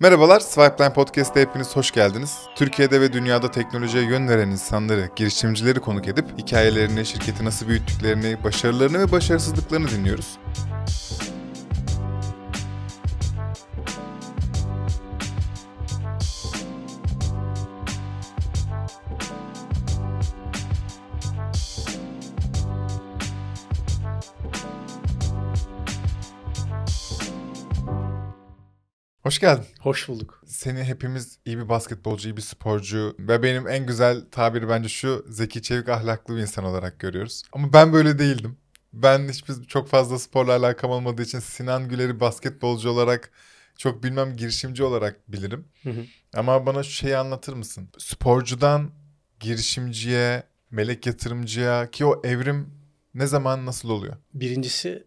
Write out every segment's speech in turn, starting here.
Merhabalar, Swipeline Podcast'te hepiniz hoş geldiniz. Türkiye'de ve dünyada teknolojiye yön veren insanları, girişimcileri konuk edip hikayelerini, şirketi nasıl büyüttüklerini, başarılarını ve başarısızlıklarını dinliyoruz. Hoş geldin. Hoş bulduk. Seni hepimiz iyi bir basketbolcu, iyi bir sporcu ve benim en güzel tabiri bence şu zeki, çevik, ahlaklı bir insan olarak görüyoruz. Ama ben böyle değildim. Ben hiçbir çok fazla sporla alakam olmadığı için Sinan Güler'i basketbolcu olarak çok bilmem girişimci olarak bilirim. Hı hı. Ama bana şu şeyi anlatır mısın? Sporcudan girişimciye, melek yatırımcıya ki o evrim ne zaman nasıl oluyor? Birincisi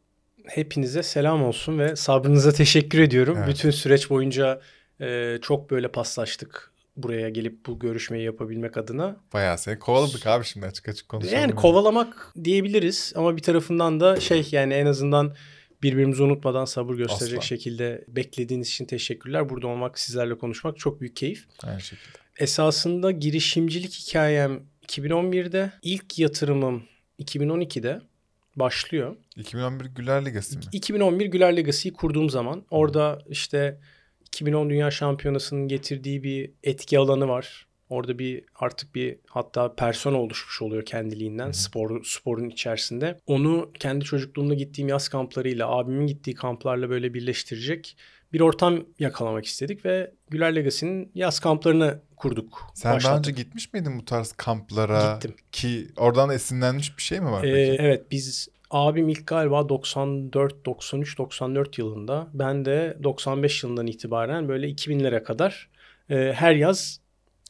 hepinize selam olsun ve sabrınıza teşekkür ediyorum. Evet. Bütün süreç boyunca e, çok böyle paslaştık buraya gelip bu görüşmeyi yapabilmek adına. Bayağı seni kovaladık abi şimdi açık açık konuşalım. Yani kovalamak diyebiliriz ama bir tarafından da şey yani en azından birbirimizi unutmadan sabır gösterecek Asla. şekilde beklediğiniz için teşekkürler. Burada olmak, sizlerle konuşmak çok büyük keyif. Aynı şekilde. Esasında girişimcilik hikayem 2011'de, ilk yatırımım 2012'de başlıyor. 2011 Güler Ligası mı? 2011 Güler Ligası'yı kurduğum zaman orada işte 2010 Dünya Şampiyonası'nın getirdiği bir etki alanı var. Orada bir artık bir hatta persona oluşmuş oluyor kendiliğinden hmm. spor sporun içerisinde. Onu kendi çocukluğumda gittiğim yaz kamplarıyla, abimin gittiği kamplarla böyle birleştirecek bir ortam yakalamak istedik ve Güler Legacy'nin yaz kamplarını kurduk. Sen başladık. daha önce gitmiş miydin bu tarz kamplara? Gittim. Ki oradan esinlenmiş bir şey mi var ee, peki? Evet biz abim ilk galiba 94, 93, 94 yılında. Ben de 95 yılından itibaren böyle 2000'lere kadar e, her yaz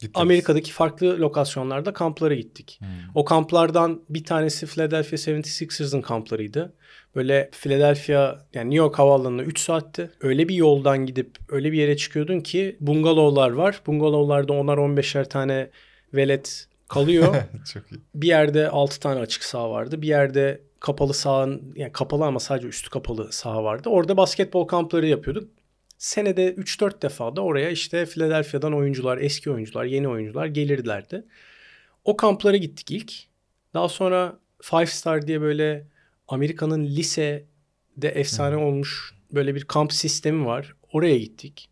Gittiniz. Amerika'daki farklı lokasyonlarda kamplara gittik. Hmm. O kamplardan bir tanesi Philadelphia 76ers'ın kamplarıydı. Böyle Philadelphia yani New York havaalanına 3 saatti. Öyle bir yoldan gidip öyle bir yere çıkıyordun ki bungalovlar var. Bungalovlarda onar 15'er tane velet kalıyor. Çok iyi. Bir yerde 6 tane açık saha vardı. Bir yerde kapalı sahan yani kapalı ama sadece üstü kapalı saha vardı. Orada basketbol kampları yapıyorduk. Senede 3-4 defa da oraya işte Philadelphia'dan oyuncular, eski oyuncular, yeni oyuncular gelirlerdi. O kamplara gittik ilk. Daha sonra Five Star diye böyle Amerika'nın lisede efsane hmm. olmuş böyle bir kamp sistemi var. Oraya gittik.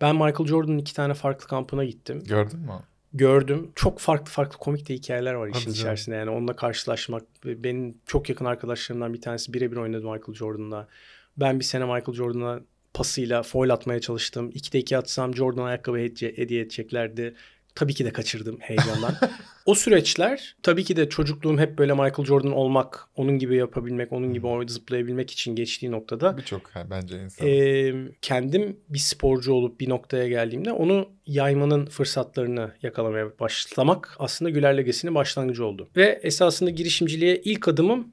Ben Michael Jordan'ın iki tane farklı kampına gittim. Gördün mü? Gördüm. Çok farklı farklı komik de hikayeler var Hadi işin canım. Yani onunla karşılaşmak. Benim çok yakın arkadaşlarımdan bir tanesi birebir oynadı Michael Jordan'la. Ben bir sene Michael Jordan'a pasıyla foil atmaya çalıştım. 2'de 2 atsam Jordan ayakkabı hediye edeceklerdi. Tabii ki de kaçırdım heyecandan. o süreçler tabii ki de çocukluğum hep böyle Michael Jordan olmak, onun gibi yapabilmek, onun gibi oynayıp zıplayabilmek için geçtiği noktada. Birçok bence insan. E, kendim bir sporcu olup bir noktaya geldiğimde onu yaymanın fırsatlarını yakalamaya başlamak aslında Güler Legacy'nin başlangıcı oldu. Ve esasında girişimciliğe ilk adımım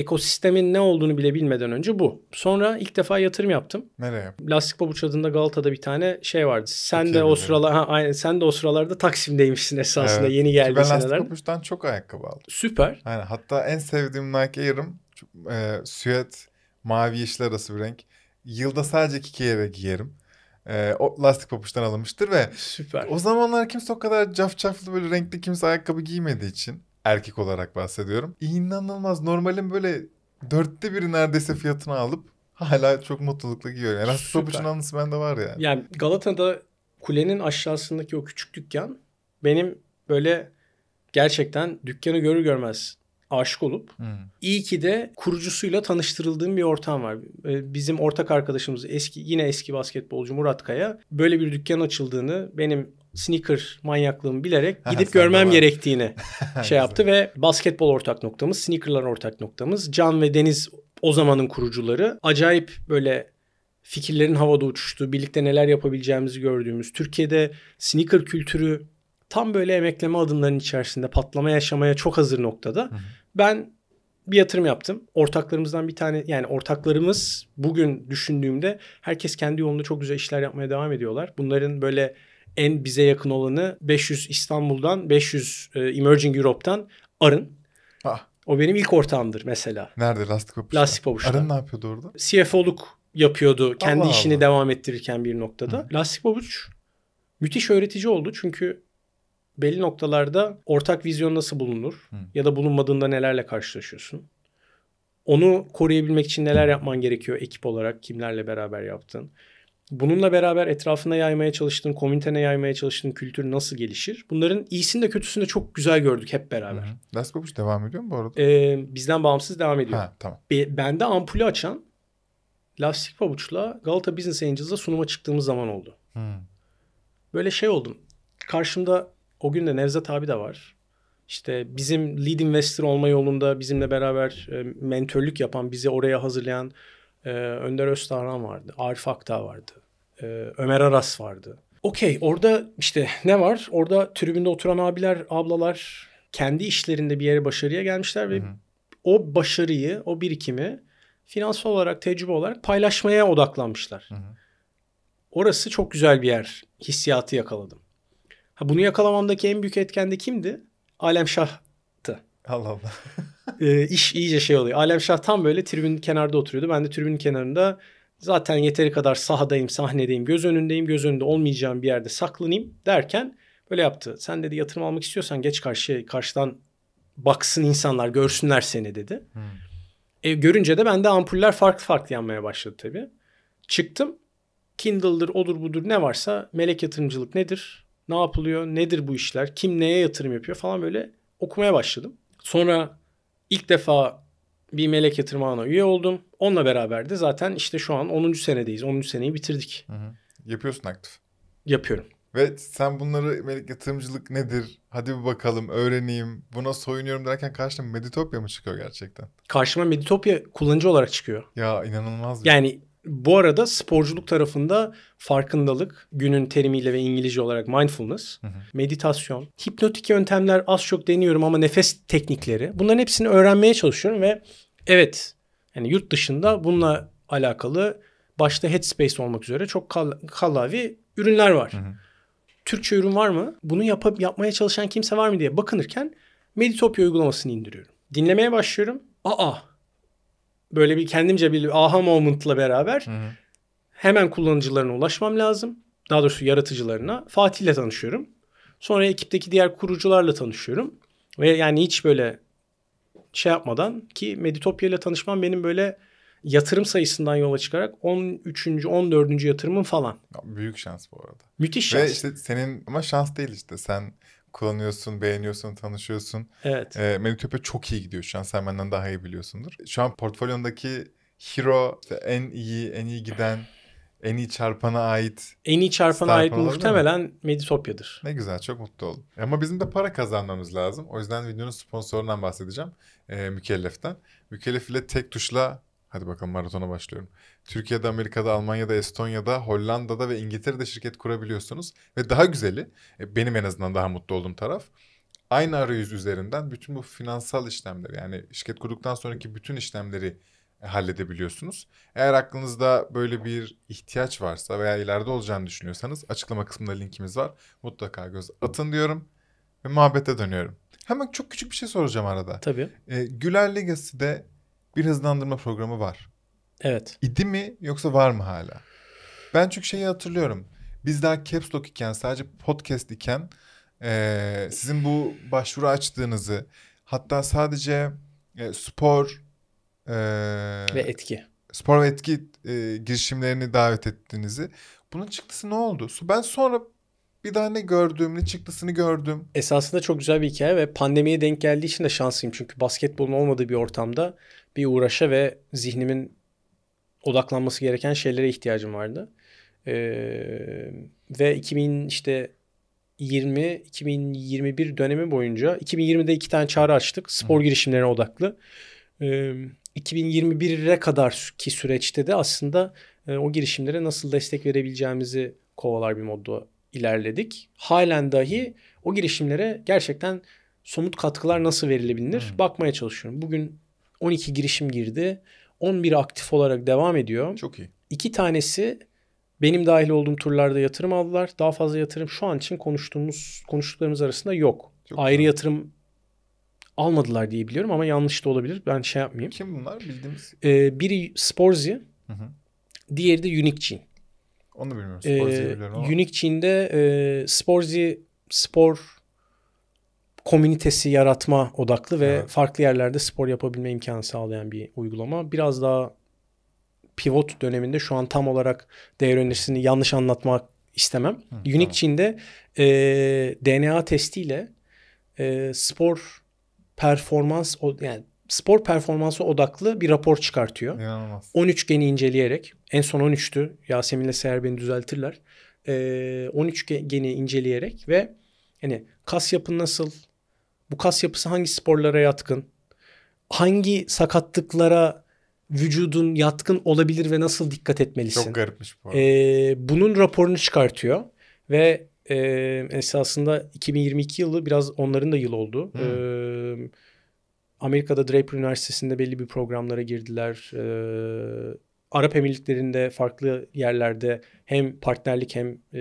ekosistemin ne olduğunu bile bilmeden önce bu. Sonra ilk defa yatırım yaptım. Nereye? Lastik Pabuç adında Galata'da bir tane şey vardı. Sen Peki, de o sıralar ha, aynen, sen de o sıralarda Taksim'deymişsin esasında evet. yeni geldi seneler. Ben Lastik Pabuç'tan çok ayakkabı aldım. Süper. Aynen. Hatta en sevdiğim Nike Air'ım e, süet mavi yeşil arası bir renk. Yılda sadece iki kere giyerim. E, o lastik papuçtan alınmıştır ve Süper. o zamanlar kimse o kadar cafcaflı böyle renkli kimse ayakkabı giymediği için erkek olarak bahsediyorum. İnanılmaz normalin böyle dörtte biri neredeyse fiyatını alıp hala çok mutlulukla giyiyor. Yani Süper. Stopage'ın anısı bende var yani. Yani Galata'da kulenin aşağısındaki o küçük dükkan benim böyle gerçekten dükkanı görür görmez aşık olup hmm. iyi ki de kurucusuyla tanıştırıldığım bir ortam var. Bizim ortak arkadaşımız eski yine eski basketbolcu Murat Kaya böyle bir dükkan açıldığını benim sneaker manyaklığımı bilerek gidip görmem gerektiğini şey yaptı ve basketbol ortak noktamız, sneakerlar ortak noktamız. Can ve Deniz o zamanın kurucuları. Acayip böyle fikirlerin havada uçuştuğu, birlikte neler yapabileceğimizi gördüğümüz, Türkiye'de sneaker kültürü tam böyle emekleme adımlarının içerisinde patlama yaşamaya çok hazır noktada. Ben bir yatırım yaptım. Ortaklarımızdan bir tane yani ortaklarımız bugün düşündüğümde herkes kendi yolunda çok güzel işler yapmaya devam ediyorlar. Bunların böyle en bize yakın olanı 500 İstanbul'dan 500 e, Emerging Europe'dan Arın. Ah. O benim ilk ortağımdır mesela. Nerede? Lastik Pabuç'ta. Lastik Pabuç'ta. Arın ne yapıyordu orada? CFO'luk yapıyordu. Kendi Allah işini Allah. devam ettirirken bir noktada. Hı. Lastik Pabuç müthiş öğretici oldu. Çünkü belli noktalarda ortak vizyon nasıl bulunur? Hı. Ya da bulunmadığında nelerle karşılaşıyorsun? Onu koruyabilmek için neler yapman gerekiyor ekip olarak? Kimlerle beraber yaptın? Bununla beraber etrafına yaymaya çalıştığın, komünitene yaymaya çalıştığın kültür nasıl gelişir? Bunların iyisini de kötüsünü de çok güzel gördük hep beraber. Hı-hı. Last Kopuş devam ediyor mu bu arada? Ee, bizden bağımsız devam ediyor. Ha, tamam. Be- bende ampulü açan Lastik Pabuç'la Galata Business Angels'a sunuma çıktığımız zaman oldu. Hı. Böyle şey oldum. Karşımda o gün de Nevzat abi de var. İşte bizim lead investor olma yolunda bizimle beraber e, mentörlük yapan, bizi oraya hazırlayan e, Önder Öztahran vardı. Arif Akta vardı. E, Ömer Aras vardı. Okey orada işte ne var? Orada tribünde oturan abiler, ablalar kendi işlerinde bir yere başarıya gelmişler ve Hı-hı. o başarıyı, o birikimi finansal olarak, tecrübe olarak paylaşmaya odaklanmışlar. Hı-hı. Orası çok güzel bir yer. Hissiyatı yakaladım. Ha, bunu yakalamamdaki en büyük etken de kimdi? Alem Şah'tı. Allah Allah. e, iş iyice şey oluyor. Alemşah tam böyle tribünün kenarda oturuyordu. Ben de tribünün kenarında zaten yeteri kadar sahadayım, sahnedeyim, göz önündeyim, göz önünde olmayacağım bir yerde saklanayım derken böyle yaptı. Sen dedi yatırım almak istiyorsan geç karşı karşıdan baksın insanlar, görsünler seni dedi. Hmm. E, görünce de bende ampuller farklı farklı yanmaya başladı tabii. Çıktım. Kindle'dır, odur budur ne varsa melek yatırımcılık nedir? Ne yapılıyor? Nedir bu işler? Kim neye yatırım yapıyor falan böyle okumaya başladım. Sonra İlk defa bir Melek Yatırmağı'na üye oldum. Onunla beraber de zaten işte şu an 10. senedeyiz. 10. seneyi bitirdik. Hı hı. Yapıyorsun aktif. Yapıyorum. Ve sen bunları Melek Yatırımcılık nedir? Hadi bir bakalım öğreneyim. Buna soyunuyorum derken karşına Meditopya mı çıkıyor gerçekten? Karşıma Meditopya kullanıcı olarak çıkıyor. Ya inanılmaz. Yani bu arada sporculuk tarafında farkındalık, günün terimiyle ve İngilizce olarak mindfulness, hı hı. meditasyon, hipnotik yöntemler az çok deniyorum ama nefes teknikleri. Bunların hepsini öğrenmeye çalışıyorum ve evet yani yurt dışında bununla alakalı başta Headspace olmak üzere çok kal ürünler var. Hı hı. Türkçe ürün var mı? Bunu yapıp yapmaya çalışan kimse var mı diye bakınırken Meditopia uygulamasını indiriyorum. Dinlemeye başlıyorum. Aa böyle bir kendimce bir aha moment'la beraber Hı-hı. hemen kullanıcılarına ulaşmam lazım. Daha doğrusu yaratıcılarına. Fatih'le tanışıyorum. Sonra ekipteki diğer kurucularla tanışıyorum. Ve yani hiç böyle şey yapmadan ki Meditopia ile tanışmam benim böyle yatırım sayısından yola çıkarak 13. 14. yatırımım falan. Ya büyük şans bu arada. Müthiş şans. Ve işte senin ama şans değil işte sen kullanıyorsun, beğeniyorsun, tanışıyorsun. Evet. E, Meditepe çok iyi gidiyor şu an. Sen benden daha iyi biliyorsundur. Şu an portfolyondaki hero işte en iyi, en iyi giden, en iyi çarpana ait. En iyi çarpana ait muhtemelen Meditopya'dır. Ne güzel, çok mutlu oldum. Ama bizim de para kazanmamız lazım. O yüzden videonun sponsorundan bahsedeceğim. E, Mükellef'ten. Mükellef ile tek tuşla Hadi bakalım maratona başlıyorum. Türkiye'de, Amerika'da, Almanya'da, Estonya'da, Hollanda'da ve İngiltere'de şirket kurabiliyorsunuz. Ve daha güzeli, e, benim en azından daha mutlu olduğum taraf, aynı arayüz üzerinden bütün bu finansal işlemleri yani şirket kurduktan sonraki bütün işlemleri e, halledebiliyorsunuz. Eğer aklınızda böyle bir ihtiyaç varsa veya ileride olacağını düşünüyorsanız açıklama kısmında linkimiz var. Mutlaka göz atın diyorum ve muhabbete dönüyorum. Hemen çok küçük bir şey soracağım arada. Tabii. Ee, Güler Legacy'de bir hızlandırma programı var. Evet. İdi mi yoksa var mı hala? Ben çünkü şeyi hatırlıyorum. Biz daha Caps Lock iken sadece podcast iken e, sizin bu başvuru açtığınızı hatta sadece e, spor e, ve etki spor ve etki e, girişimlerini davet ettiğinizi bunun çıktısı ne oldu? Ben sonra bir daha ne gördüm, ne çıktısını gördüm. Esasında çok güzel bir hikaye ve pandemiye denk geldiği için de şanslıyım. Çünkü basketbolun olmadığı bir ortamda bir uğraşa ve zihnimin odaklanması gereken şeylere ihtiyacım vardı. Ee, ve 2000 işte 20 2021 dönemi boyunca 2020'de iki tane çağrı açtık. Spor girişimlerine odaklı. Ee, 2021'e kadar ki süreçte de aslında e, o girişimlere nasıl destek verebileceğimizi kovalar bir modda ilerledik. Halen dahi o girişimlere gerçekten somut katkılar nasıl verilebilir hmm. bakmaya çalışıyorum. Bugün 12 girişim girdi. 11 aktif olarak devam ediyor. Çok iyi. İki tanesi benim dahil olduğum turlarda yatırım aldılar. Daha fazla yatırım şu an için konuştuğumuz konuştuklarımız arasında yok. Çok Ayrı güzel. yatırım almadılar diye biliyorum ama yanlış da olabilir. Ben şey yapmayayım. Kim bunlar bildiğimiz? Ee, biri Sporzy, Hı hı. Diğeri de Unique Gene. Onu da bilmiyorum. Sporzi'yi ee, ama. Unique Çin'de e, Sporzi spor komünitesi yaratma odaklı ve evet. farklı yerlerde spor yapabilme imkanı sağlayan bir uygulama. Biraz daha pivot döneminde şu an tam olarak değer önerisini yanlış anlatmak istemem. Hı, Unique tamam. Çin'de e, DNA testiyle e, spor performans yani spor performansı odaklı bir rapor çıkartıyor. İnanılmaz. 13 geni inceleyerek en son 13'tü Yasemin'le Seher beni düzeltirler. Ee, 13 geni inceleyerek ve hani kas yapın nasıl? Bu kas yapısı hangi sporlara yatkın? Hangi sakatlıklara vücudun yatkın olabilir ve nasıl dikkat etmelisin? Çok garipmiş bu. Arada. Ee, bunun raporunu çıkartıyor ve e, esasında 2022 yılı biraz onların da yıl oldu. Hmm. Ee, Amerika'da Draper Üniversitesi'nde belli bir programlara girdiler. E, Arap Emirlikleri'nde farklı yerlerde hem partnerlik hem e,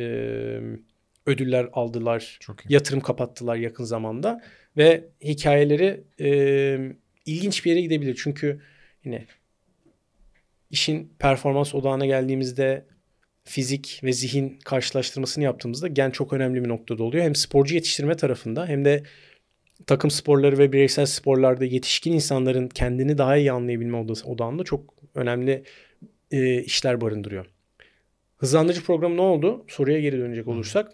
ödüller aldılar. Çok iyi. Yatırım kapattılar yakın zamanda ve hikayeleri e, ilginç bir yere gidebilir. Çünkü yine işin performans odağına geldiğimizde fizik ve zihin karşılaştırmasını yaptığımızda gen çok önemli bir noktada oluyor. Hem sporcu yetiştirme tarafında hem de takım sporları ve bireysel sporlarda yetişkin insanların kendini daha iyi anlayabilme odası, odağında çok önemli e, işler barındırıyor. Hızlandırıcı program ne oldu? Soruya geri dönecek olursak.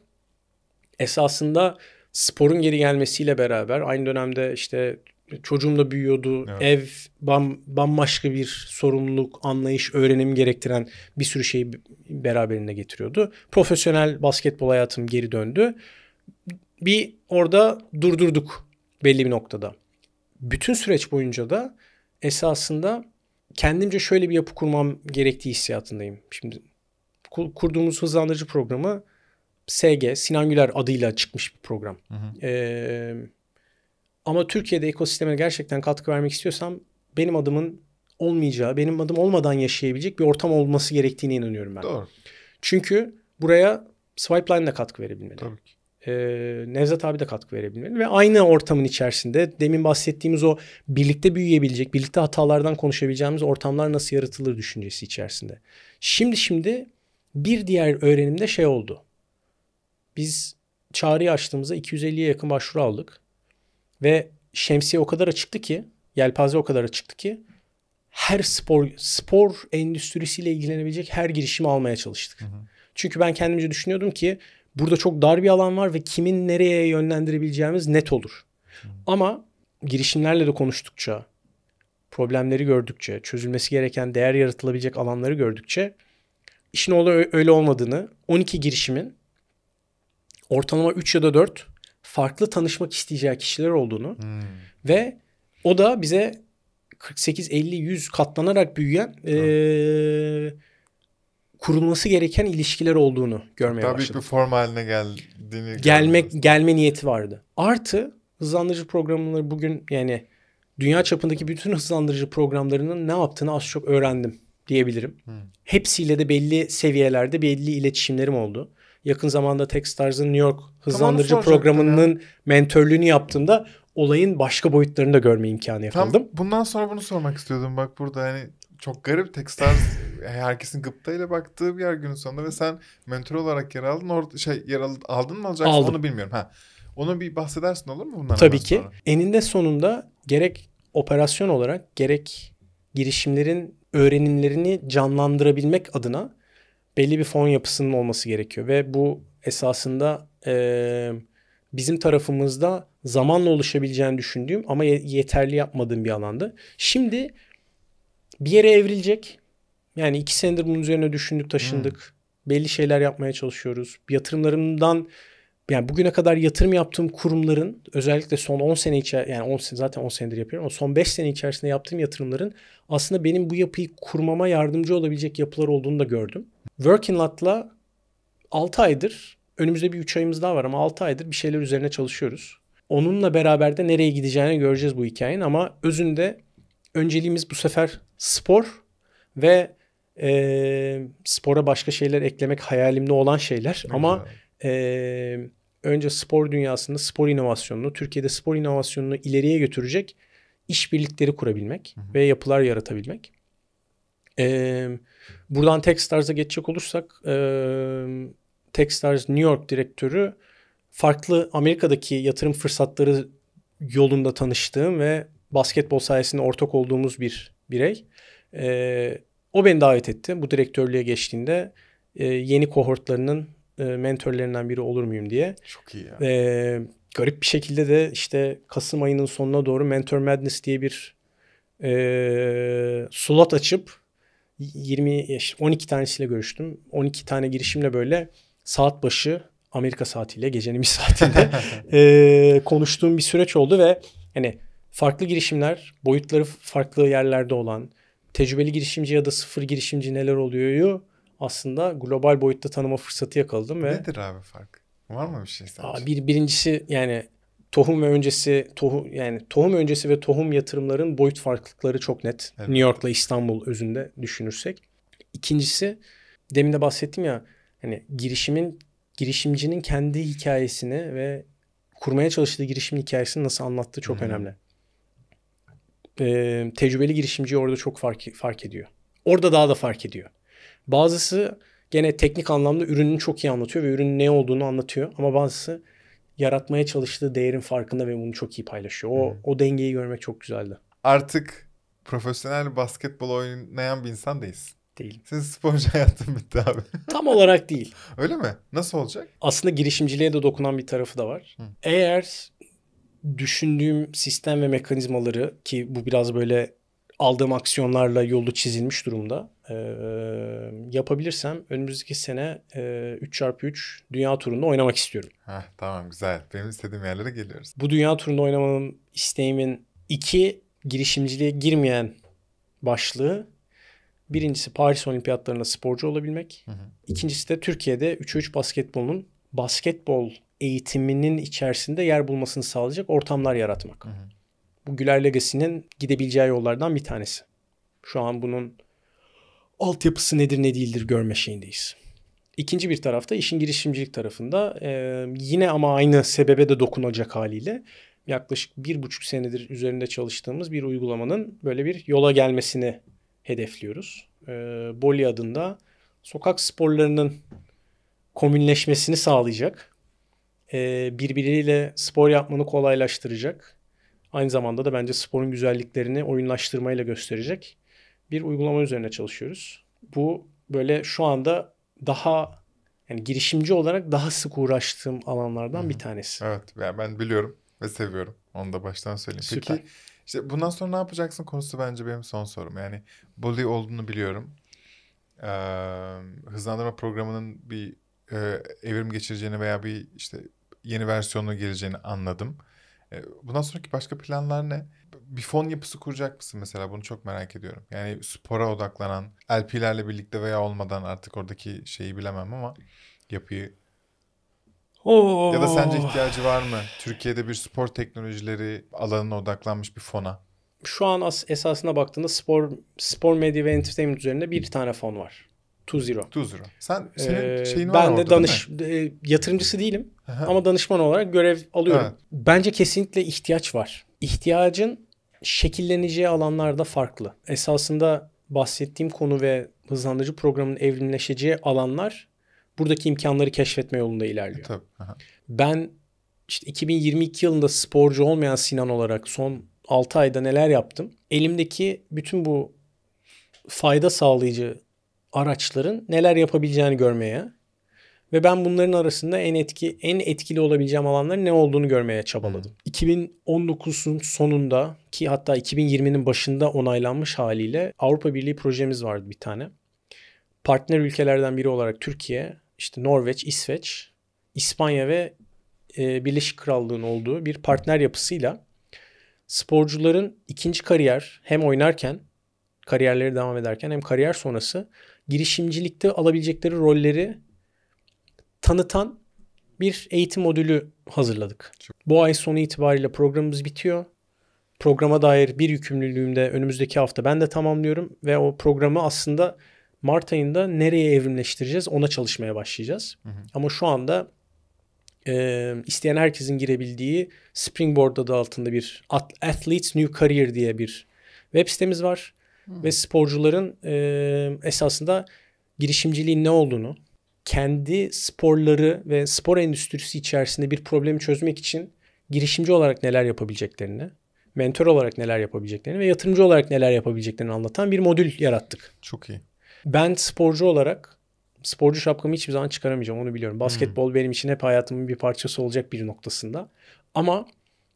Esasında sporun geri gelmesiyle beraber aynı dönemde işte çocuğum da büyüyordu. Evet. Ev bam, bambaşka bir sorumluluk, anlayış, öğrenim gerektiren bir sürü şeyi beraberinde getiriyordu. Profesyonel basketbol hayatım geri döndü. Bir orada durdurduk belli bir noktada. Bütün süreç boyunca da esasında kendimce şöyle bir yapı kurmam gerektiği hissiyatındayım. Şimdi kurduğumuz hızlandırıcı programı SG, Sinan Güler adıyla çıkmış bir program. Hı hı. Ee, ama Türkiye'de ekosisteme gerçekten katkı vermek istiyorsam benim adımın olmayacağı, benim adım olmadan yaşayabilecek bir ortam olması gerektiğine inanıyorum ben. Doğru. Çünkü buraya Swipeline'da katkı verebilmeli. Tabii ki e, Nevzat abi de katkı verebilmeli ve aynı ortamın içerisinde demin bahsettiğimiz o birlikte büyüyebilecek, birlikte hatalardan konuşabileceğimiz ortamlar nasıl yaratılır düşüncesi içerisinde. Şimdi şimdi bir diğer öğrenimde şey oldu. Biz çağrıyı açtığımızda 250'ye yakın başvuru aldık. Ve şemsiye o kadar açıktı ki, yelpaze o kadar açıktı ki her spor spor endüstrisiyle ilgilenebilecek her girişimi almaya çalıştık. Hı hı. Çünkü ben kendimce düşünüyordum ki Burada çok dar bir alan var ve kimin nereye yönlendirebileceğimiz net olur. Hmm. Ama girişimlerle de konuştukça, problemleri gördükçe, çözülmesi gereken değer yaratılabilecek alanları gördükçe işin öyle olmadığını, 12 girişimin ortalama 3 ya da 4 farklı tanışmak isteyeceği kişiler olduğunu hmm. ve o da bize 48, 50, 100 katlanarak büyüyen hmm. e, kurulması gereken ilişkiler olduğunu görmeye Tabii başladım. Tabii bir form haline geldiğini gelmek görmez. gelme niyeti vardı. Artı hızlandırıcı programları bugün yani dünya çapındaki bütün hızlandırıcı programlarının ne yaptığını az çok öğrendim diyebilirim. Hmm. Hepsiyle de belli seviyelerde belli iletişimlerim oldu. Yakın zamanda Techstars'ın New York hızlandırıcı programının ya. mentörlüğünü yaptığımda olayın başka boyutlarını da görme imkanı yakaladım. Tam bundan sonra bunu sormak istiyordum. Bak burada hani çok garip Techstars herkesin gıptayla baktığı bir yer günün sonunda ve sen mentor olarak yer aldın. Or şey yer aldın mı alacaksın Aldım. onu bilmiyorum. Ha. Onu bir bahsedersin olur mu bundan Tabii ki. Sonra? Eninde sonunda gerek operasyon olarak gerek girişimlerin öğrenimlerini canlandırabilmek adına belli bir fon yapısının olması gerekiyor. Ve bu esasında e, bizim tarafımızda zamanla oluşabileceğini düşündüğüm ama yeterli yapmadığım bir alandı. Şimdi bir yere evrilecek yani iki senedir bunun üzerine düşündük, taşındık. Hmm. Belli şeyler yapmaya çalışıyoruz. Yatırımlarımdan yani bugüne kadar yatırım yaptığım kurumların özellikle son 10 sene içer yani 10 sene zaten 10 senedir yapıyorum ama son 5 sene içerisinde yaptığım yatırımların aslında benim bu yapıyı kurmama yardımcı olabilecek yapılar olduğunu da gördüm. Working Lot'la 6 aydır önümüzde bir 3 ayımız daha var ama 6 aydır bir şeyler üzerine çalışıyoruz. Onunla beraber de nereye gideceğini göreceğiz bu hikayenin ama özünde önceliğimiz bu sefer spor ve e, spora başka şeyler eklemek hayalimde olan şeyler. Güzel. Ama e, önce spor dünyasında spor inovasyonunu, Türkiye'de spor inovasyonunu ileriye götürecek işbirlikleri kurabilmek hı hı. ve yapılar yaratabilmek. E, buradan Techstars'a geçecek olursak e, Techstars New York direktörü farklı Amerika'daki yatırım fırsatları yolunda tanıştığım ve basketbol sayesinde ortak olduğumuz bir birey. E, o beni davet etti. Bu direktörlüğe geçtiğinde e, yeni kohortlarının e, mentorlarından biri olur muyum diye. Çok iyi ya. E, garip bir şekilde de işte Kasım ayının sonuna doğru Mentor Madness diye bir e, slot açıp 20 12 tanesiyle görüştüm. 12 tane girişimle böyle saat başı Amerika saatiyle gecenin bir saatinde e, konuştuğum bir süreç oldu ve hani farklı girişimler boyutları farklı yerlerde olan tecrübeli girişimci ya da sıfır girişimci neler oluyor yu aslında global boyutta tanıma fırsatı yakaladım ve nedir abi fark? Var mı bir şey sence? Bir birincisi yani tohum ve öncesi tohum yani tohum öncesi ve tohum yatırımların boyut farklılıkları çok net. Evet. New York'la İstanbul özünde düşünürsek. İkincisi demin de bahsettim ya hani girişimin girişimcinin kendi hikayesini ve kurmaya çalıştığı girişim hikayesini nasıl anlattığı çok Hı-hı. önemli e, tecrübeli girişimci orada çok fark, fark ediyor. Orada daha da fark ediyor. Bazısı gene teknik anlamda ürünün çok iyi anlatıyor ve ürünün ne olduğunu anlatıyor. Ama bazısı yaratmaya çalıştığı değerin farkında ve bunu çok iyi paylaşıyor. O, hmm. o dengeyi görmek çok güzeldi. Artık profesyonel basketbol oynayan bir insan değilsin. Değil. Senin sporcu hayatın bitti abi. Tam olarak değil. Öyle mi? Nasıl olacak? Aslında girişimciliğe de dokunan bir tarafı da var. Hı. Eğer düşündüğüm sistem ve mekanizmaları ki bu biraz böyle aldığım aksiyonlarla yolu çizilmiş durumda. Ee, yapabilirsem önümüzdeki sene e, 3x3 dünya turunda oynamak istiyorum. Heh, tamam güzel. Benim istediğim yerlere geliyoruz. Bu dünya turunda oynamanın isteğimin iki girişimciliğe girmeyen başlığı. Birincisi Paris Olimpiyatlarında sporcu olabilmek. Hı hı. İkincisi de Türkiye'de 3 3'e 3 basketbolun basketbol eğitiminin içerisinde yer bulmasını sağlayacak ortamlar yaratmak. Hı hı. Bu Güler Legacy'nin gidebileceği yollardan bir tanesi. Şu an bunun altyapısı nedir ne değildir görme şeyindeyiz. İkinci bir tarafta işin girişimcilik tarafında e, yine ama aynı sebebe de dokunacak haliyle yaklaşık bir buçuk senedir üzerinde çalıştığımız bir uygulamanın böyle bir yola gelmesini hedefliyoruz. E, Boli adında sokak sporlarının komünleşmesini sağlayacak e, birbiriyle spor yapmanı kolaylaştıracak. Aynı zamanda da bence sporun güzelliklerini oyunlaştırmayla gösterecek bir uygulama üzerine çalışıyoruz. Bu böyle şu anda daha yani girişimci olarak daha sık uğraştığım alanlardan Hı-hı. bir tanesi. Evet yani ben biliyorum ve seviyorum. Onu da baştan söyleyeyim. Süper. Peki işte bundan sonra ne yapacaksın konusu bence benim son sorum. Yani bully olduğunu biliyorum. Ee, hızlandırma programının bir e, evrim geçireceğini veya bir işte yeni versiyonu geleceğini anladım. E, bundan sonraki başka planlar ne? Bir fon yapısı kuracak mısın mesela? Bunu çok merak ediyorum. Yani spora odaklanan, LP'lerle birlikte veya olmadan artık oradaki şeyi bilemem ama yapıyı Oo. Ya da sence ihtiyacı var mı? Türkiye'de bir spor teknolojileri alanına odaklanmış bir fona. Şu an as- esasına baktığında spor spor medya ve entertainment üzerinde bir tane fon var. Tuziro. Tuziro. Sen senin ee, şeyin var Ben orada, de danış e, yatırımcısı değilim. Ama danışman olarak görev alıyorum. Evet. Bence kesinlikle ihtiyaç var. İhtiyacın şekilleneceği alanlar da farklı. Esasında bahsettiğim konu ve hızlandırıcı programın evrimleşeceği alanlar buradaki imkanları keşfetme yolunda ilerliyor. E, tabii. Ben işte 2022 yılında sporcu olmayan Sinan olarak son 6 ayda neler yaptım? Elimdeki bütün bu fayda sağlayıcı araçların neler yapabileceğini görmeye, ve ben bunların arasında en etki en etkili olabileceğim alanların ne olduğunu görmeye çabaladım. 2019'un sonunda ki hatta 2020'nin başında onaylanmış haliyle Avrupa Birliği projemiz vardı bir tane. Partner ülkelerden biri olarak Türkiye, işte Norveç, İsveç, İspanya ve e, Birleşik Krallığın olduğu bir partner yapısıyla sporcuların ikinci kariyer hem oynarken kariyerleri devam ederken hem kariyer sonrası girişimcilikte alabilecekleri rolleri tanıtan bir eğitim modülü hazırladık. Bu ay sonu itibariyle programımız bitiyor. Programa dair bir yükümlülüğümde önümüzdeki hafta ben de tamamlıyorum ve o programı aslında Mart ayında nereye evrimleştireceğiz ona çalışmaya başlayacağız. Hı hı. Ama şu anda e, isteyen herkesin girebildiği Springboard adı altında bir Athletes New Career diye bir web sitemiz var. Hı. Ve sporcuların e, esasında girişimciliğin ne olduğunu, kendi sporları ve spor endüstrisi içerisinde bir problemi çözmek için girişimci olarak neler yapabileceklerini, mentor olarak neler yapabileceklerini ve yatırımcı olarak neler yapabileceklerini anlatan bir modül yarattık. Çok iyi. Ben sporcu olarak sporcu şapkamı hiçbir zaman çıkaramayacağım onu biliyorum. Basketbol hmm. benim için hep hayatımın bir parçası olacak bir noktasında. Ama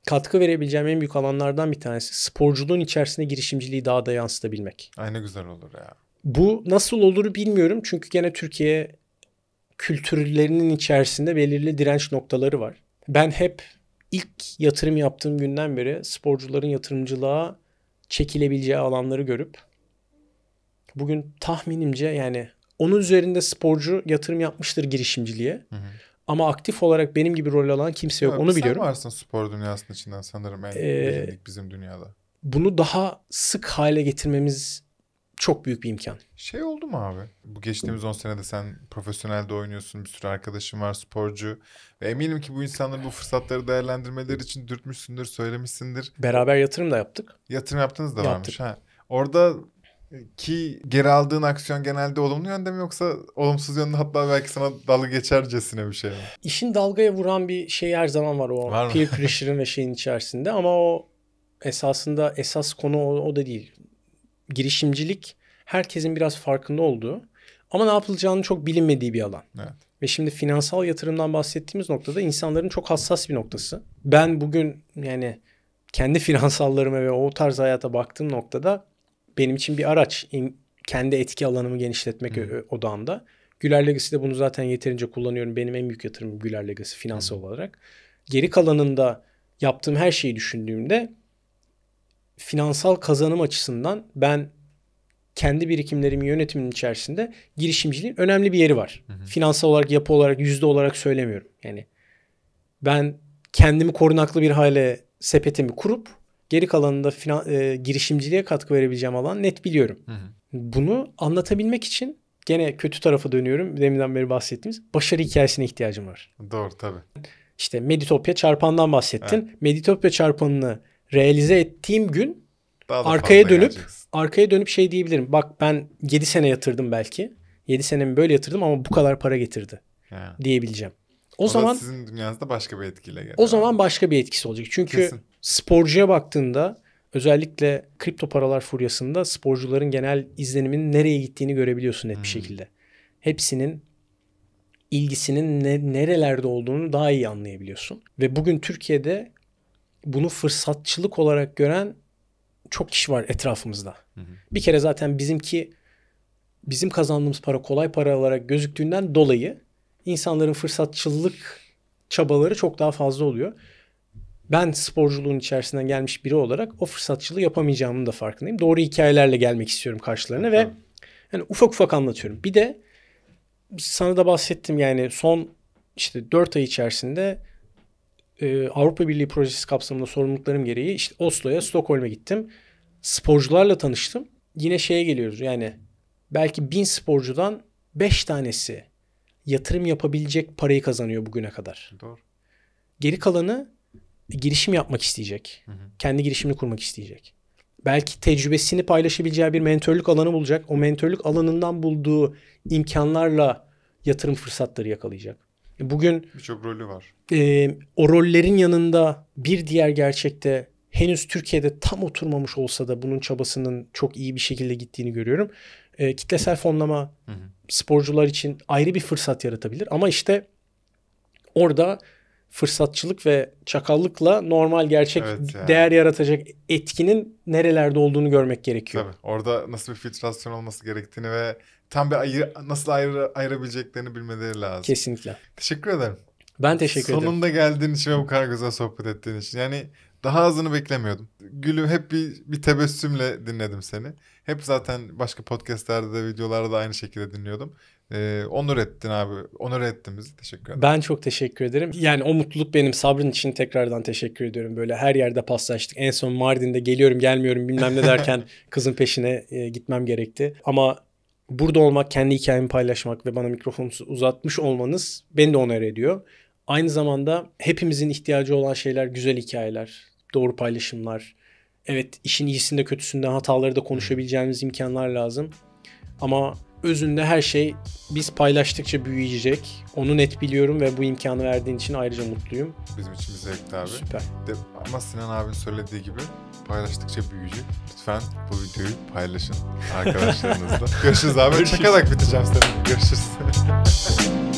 katkı verebileceğim en büyük alanlardan bir tanesi sporculuğun içerisinde girişimciliği daha da yansıtabilmek. Aynı güzel olur ya. Bu nasıl olur bilmiyorum çünkü gene Türkiye kültürlerinin içerisinde belirli direnç noktaları var. Ben hep ilk yatırım yaptığım günden beri sporcuların yatırımcılığa çekilebileceği alanları görüp bugün tahminimce yani onun üzerinde sporcu yatırım yapmıştır girişimciliğe. Hı hı. Ama aktif olarak benim gibi rol alan kimse yok. Tabii Onu sen biliyorum. Sen varsın spor dünyasının içinden sanırım en ee, bizim dünyada. Bunu daha sık hale getirmemiz çok büyük bir imkan. Şey oldu mu abi? Bu geçtiğimiz 10 senede sen profesyonelde oynuyorsun. Bir sürü arkadaşın var sporcu. Ve eminim ki bu insanları bu fırsatları değerlendirmeleri için dürtmüşsündür, söylemişsindir. Beraber yatırım da yaptık. Yatırım yaptınız da varmış ha. Orada e, ki geri aldığın aksiyon genelde olumlu yönde mi yoksa olumsuz yönde hatta belki sana dalga geçercesine bir şey mi? İşin dalgaya vuran bir şey her zaman var o var peer pressure'ın ve şeyin içerisinde ama o esasında esas konu o, o da değil girişimcilik herkesin biraz farkında olduğu ama ne yapılacağını çok bilinmediği bir alan. Evet. Ve şimdi finansal yatırımdan bahsettiğimiz noktada insanların çok hassas bir noktası. Ben bugün yani kendi finansallarıma ve o tarz hayata baktığım noktada benim için bir araç kendi etki alanımı genişletmek hmm. odağında. Güler de bunu zaten yeterince kullanıyorum. Benim en büyük yatırımım Güler Legacy finansal hmm. olarak. Geri kalanında yaptığım her şeyi düşündüğümde finansal kazanım açısından ben kendi birikimlerimin yönetiminin içerisinde girişimciliğin önemli bir yeri var. Hı hı. Finansal olarak, yapı olarak, yüzde olarak söylemiyorum. Yani ben kendimi korunaklı bir hale sepetimi kurup geri kalanında finan, e, girişimciliğe katkı verebileceğim alan net biliyorum. Hı hı. Bunu anlatabilmek için gene kötü tarafa dönüyorum. Deminden beri bahsettiğimiz başarı hikayesine ihtiyacım var. Doğru tabii. İşte Meditopya çarpandan bahsettin. Evet. Meditopya çarpanını realize ettiğim gün Daha arkaya dönüp geleceksin. arkaya dönüp şey diyebilirim. Bak ben 7 sene yatırdım belki. 7 senemi böyle yatırdım ama bu kadar para getirdi ha. diyebileceğim. O, o zaman sizin dünyanızda başka bir etkiyle gelir. O zaman başka bir etkisi olacak. Çünkü Kesin. sporcuya baktığında özellikle kripto paralar furyasında sporcuların genel izleniminin nereye gittiğini görebiliyorsun net hmm. bir şekilde. Hepsinin ilgisinin ne, nerelerde olduğunu daha iyi anlayabiliyorsun. Ve bugün Türkiye'de bunu fırsatçılık olarak gören çok kişi var etrafımızda. Hı hı. Bir kere zaten bizimki bizim kazandığımız para kolay para olarak gözüktüğünden dolayı insanların fırsatçılık çabaları çok daha fazla oluyor. Ben sporculuğun içerisinden gelmiş biri olarak o fırsatçılığı yapamayacağımın da farkındayım. Doğru hikayelerle gelmek istiyorum karşılarına hı. ve yani ufak ufak anlatıyorum. Bir de sana da bahsettim yani son işte 4 ay içerisinde e, Avrupa Birliği projesi kapsamında sorumluluklarım gereği işte Oslo'ya, Stockholm'e gittim. Sporcularla tanıştım. Yine şeye geliyoruz yani belki bin sporcudan beş tanesi yatırım yapabilecek parayı kazanıyor bugüne kadar. Doğru. Geri kalanı girişim yapmak isteyecek. Hı hı. Kendi girişimini kurmak isteyecek. Belki tecrübesini paylaşabileceği bir mentörlük alanı bulacak. O mentörlük alanından bulduğu imkanlarla yatırım fırsatları yakalayacak. Bugün birçok rolü var. E, o rollerin yanında bir diğer gerçekte henüz Türkiye'de tam oturmamış olsa da bunun çabasının çok iyi bir şekilde gittiğini görüyorum. E, kitlesel fonlama hı hı. sporcular için ayrı bir fırsat yaratabilir ama işte orada fırsatçılık ve çakallıkla normal gerçek evet yani. değer yaratacak etkinin nerelerde olduğunu görmek gerekiyor. Tabii orada nasıl bir filtrasyon olması gerektiğini ve tam bir ayır, nasıl ayrı, ayırabileceklerini bilmeleri lazım. Kesinlikle. Teşekkür ederim. Ben teşekkür ederim. Sonunda geldiğin için ve bu kadar güzel sohbet ettiğin için. Yani daha azını beklemiyordum. Gülüm hep bir, bir tebessümle dinledim seni. Hep zaten başka podcastlerde de videolarda da aynı şekilde dinliyordum. Ee, onur ettin abi. Onur ettin bizi. Teşekkür ederim. Ben çok teşekkür ederim. Yani o mutluluk benim. Sabrın için tekrardan teşekkür ediyorum. Böyle her yerde paslaştık. En son Mardin'de geliyorum gelmiyorum bilmem ne derken kızın peşine e, gitmem gerekti. Ama burada olmak, kendi hikayemi paylaşmak ve bana mikrofonu uzatmış olmanız beni de onar ediyor. Aynı zamanda hepimizin ihtiyacı olan şeyler güzel hikayeler, doğru paylaşımlar. Evet işin iyisinde kötüsünde hataları da konuşabileceğimiz imkanlar lazım. Ama özünde her şey biz paylaştıkça büyüyecek. Onu net biliyorum ve bu imkanı verdiğin için ayrıca mutluyum. Bizim için bir zevkti abi. Süper. De, ama Sinan abin söylediği gibi paylaştıkça büyüyecek. Lütfen bu videoyu paylaşın arkadaşlarınızla. Görüşürüz abi. Görüşürüz. Çakarak biteceğim seni. Görüşürüz.